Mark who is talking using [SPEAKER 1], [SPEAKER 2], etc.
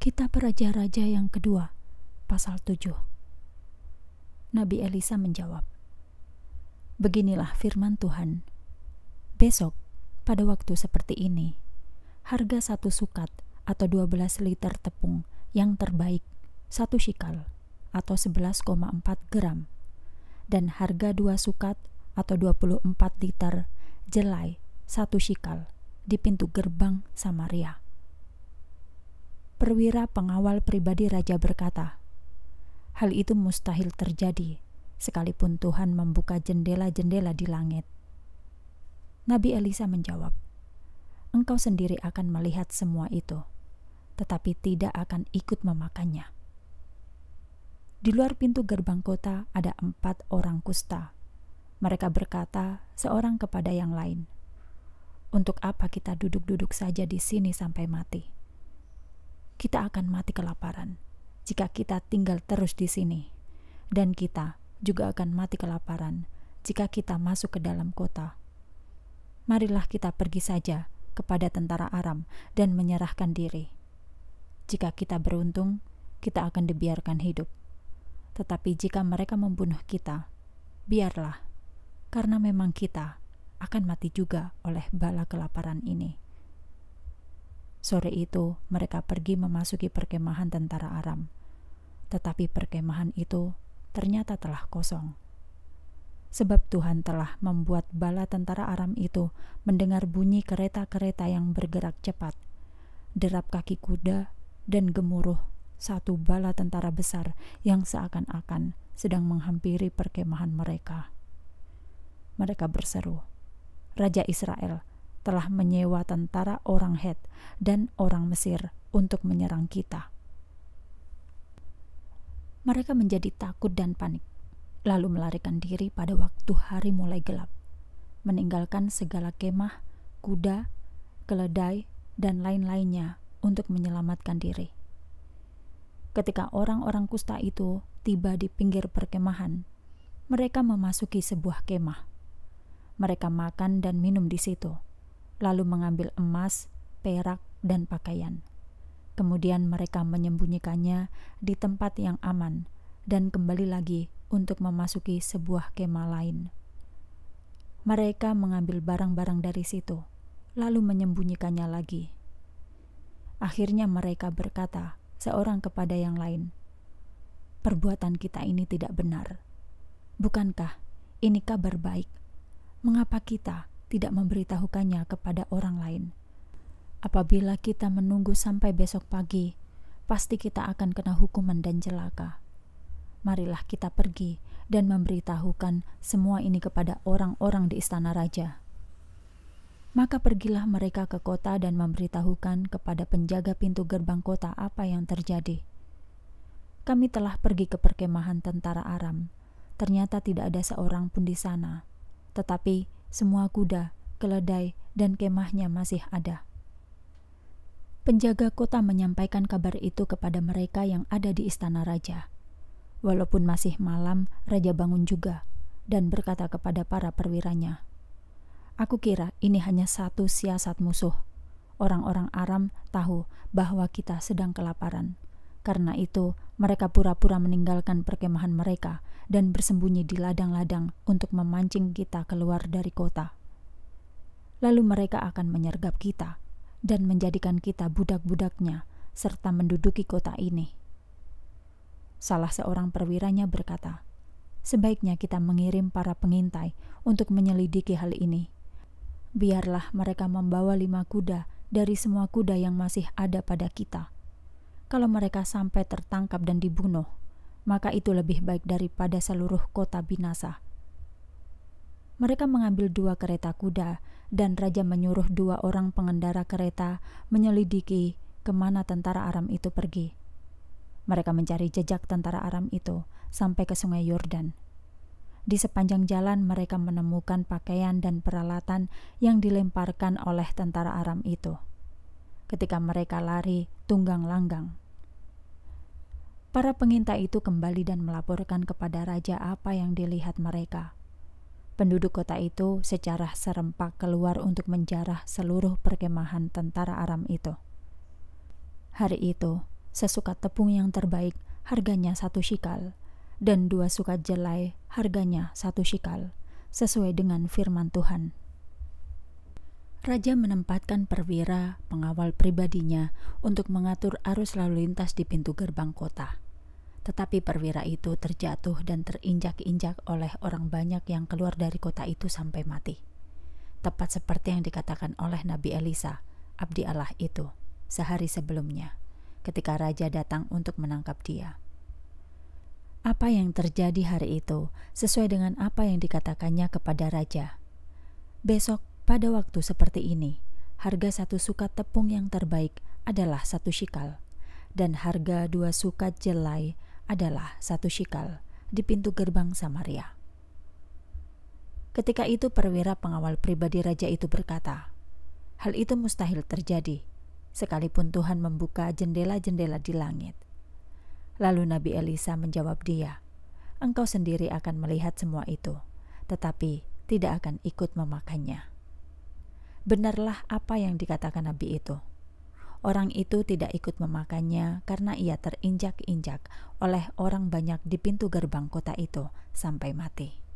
[SPEAKER 1] Kitab Raja-Raja yang kedua, pasal tujuh Nabi Elisa menjawab, Beginilah firman Tuhan. Besok, pada waktu seperti ini, harga satu sukat atau dua belas liter tepung yang terbaik, satu shikal atau sebelas empat gram, dan harga dua sukat atau dua puluh empat liter jelai, satu shikal, di pintu gerbang Samaria perwira pengawal pribadi raja berkata, "Hal itu mustahil terjadi, sekalipun Tuhan membuka jendela-jendela di langit." Nabi Elisa menjawab, "Engkau sendiri akan melihat semua itu, tetapi tidak akan ikut memakannya." Di luar pintu gerbang kota ada empat orang kusta. Mereka berkata seorang kepada yang lain, "Untuk apa kita duduk-duduk saja di sini sampai mati?" kita akan mati kelaparan jika kita tinggal terus di sini, dan kita juga akan mati kelaparan jika kita masuk ke dalam kota. Marilah kita pergi saja kepada tentara Aram dan menyerahkan diri. Jika kita beruntung, kita akan dibiarkan hidup. Tetapi jika mereka membunuh kita, biarlah, karena memang kita akan mati juga oleh bala kelaparan ini. Sore itu, mereka pergi memasuki perkemahan tentara Aram, tetapi perkemahan itu ternyata telah kosong. Sebab Tuhan telah membuat bala tentara Aram itu mendengar bunyi kereta-kereta yang bergerak cepat, derap kaki kuda, dan gemuruh satu bala tentara besar yang seakan-akan sedang menghampiri perkemahan mereka. Mereka berseru, "Raja Israel, telah menyewa tentara orang Het dan orang Mesir untuk menyerang kita. Mereka menjadi takut dan panik, lalu melarikan diri pada waktu hari mulai gelap, meninggalkan segala kemah, kuda, keledai, dan lain-lainnya untuk menyelamatkan diri. Ketika orang-orang kusta itu tiba di pinggir perkemahan, mereka memasuki sebuah kemah. Mereka makan dan minum di situ lalu mengambil emas, perak, dan pakaian. Kemudian mereka menyembunyikannya di tempat yang aman dan kembali lagi untuk memasuki sebuah kemah lain. Mereka mengambil barang-barang dari situ, lalu menyembunyikannya lagi. Akhirnya mereka berkata seorang kepada yang lain, "Perbuatan kita ini tidak benar. Bukankah ini kabar baik? Mengapa kita tidak memberitahukannya kepada orang lain. Apabila kita menunggu sampai besok pagi, pasti kita akan kena hukuman dan celaka. Marilah kita pergi dan memberitahukan semua ini kepada orang-orang di istana raja. Maka pergilah mereka ke kota dan memberitahukan kepada penjaga pintu gerbang kota apa yang terjadi. Kami telah pergi ke perkemahan tentara Aram. Ternyata tidak ada seorang pun di sana, tetapi semua kuda, keledai, dan kemahnya masih ada. Penjaga kota menyampaikan kabar itu kepada mereka yang ada di istana raja. Walaupun masih malam, raja bangun juga dan berkata kepada para perwiranya, "Aku kira ini hanya satu siasat musuh. Orang-orang Aram tahu bahwa kita sedang kelaparan." Karena itu, mereka pura-pura meninggalkan perkemahan mereka dan bersembunyi di ladang-ladang untuk memancing kita keluar dari kota. Lalu mereka akan menyergap kita dan menjadikan kita budak-budaknya serta menduduki kota ini. Salah seorang perwiranya berkata, "Sebaiknya kita mengirim para pengintai untuk menyelidiki hal ini. Biarlah mereka membawa lima kuda dari semua kuda yang masih ada pada kita." kalau mereka sampai tertangkap dan dibunuh, maka itu lebih baik daripada seluruh kota binasa. Mereka mengambil dua kereta kuda, dan raja menyuruh dua orang pengendara kereta menyelidiki kemana tentara Aram itu pergi. Mereka mencari jejak tentara Aram itu sampai ke Sungai Yordan. Di sepanjang jalan, mereka menemukan pakaian dan peralatan yang dilemparkan oleh tentara Aram itu ketika mereka lari tunggang langgang para pengintai itu kembali dan melaporkan kepada raja apa yang dilihat mereka. Penduduk kota itu secara serempak keluar untuk menjarah seluruh perkemahan tentara Aram itu. Hari itu, sesuka tepung yang terbaik harganya satu shikal, dan dua sukat jelai harganya satu shikal, sesuai dengan firman Tuhan. Raja menempatkan perwira pengawal pribadinya untuk mengatur arus lalu lintas di pintu gerbang kota. Tetapi perwira itu terjatuh dan terinjak-injak oleh orang banyak yang keluar dari kota itu sampai mati. Tepat seperti yang dikatakan oleh Nabi Elisa, abdi Allah itu, sehari sebelumnya, ketika raja datang untuk menangkap dia. Apa yang terjadi hari itu sesuai dengan apa yang dikatakannya kepada raja. Besok pada waktu seperti ini, harga satu suka tepung yang terbaik adalah satu shikal, dan harga dua suka jelai adalah satu shikal di pintu gerbang Samaria. Ketika itu perwira pengawal pribadi raja itu berkata, Hal itu mustahil terjadi, sekalipun Tuhan membuka jendela-jendela di langit. Lalu Nabi Elisa menjawab dia, Engkau sendiri akan melihat semua itu, tetapi tidak akan ikut memakannya benarlah apa yang dikatakan Nabi itu. Orang itu tidak ikut memakannya karena ia terinjak-injak oleh orang banyak di pintu gerbang kota itu sampai mati.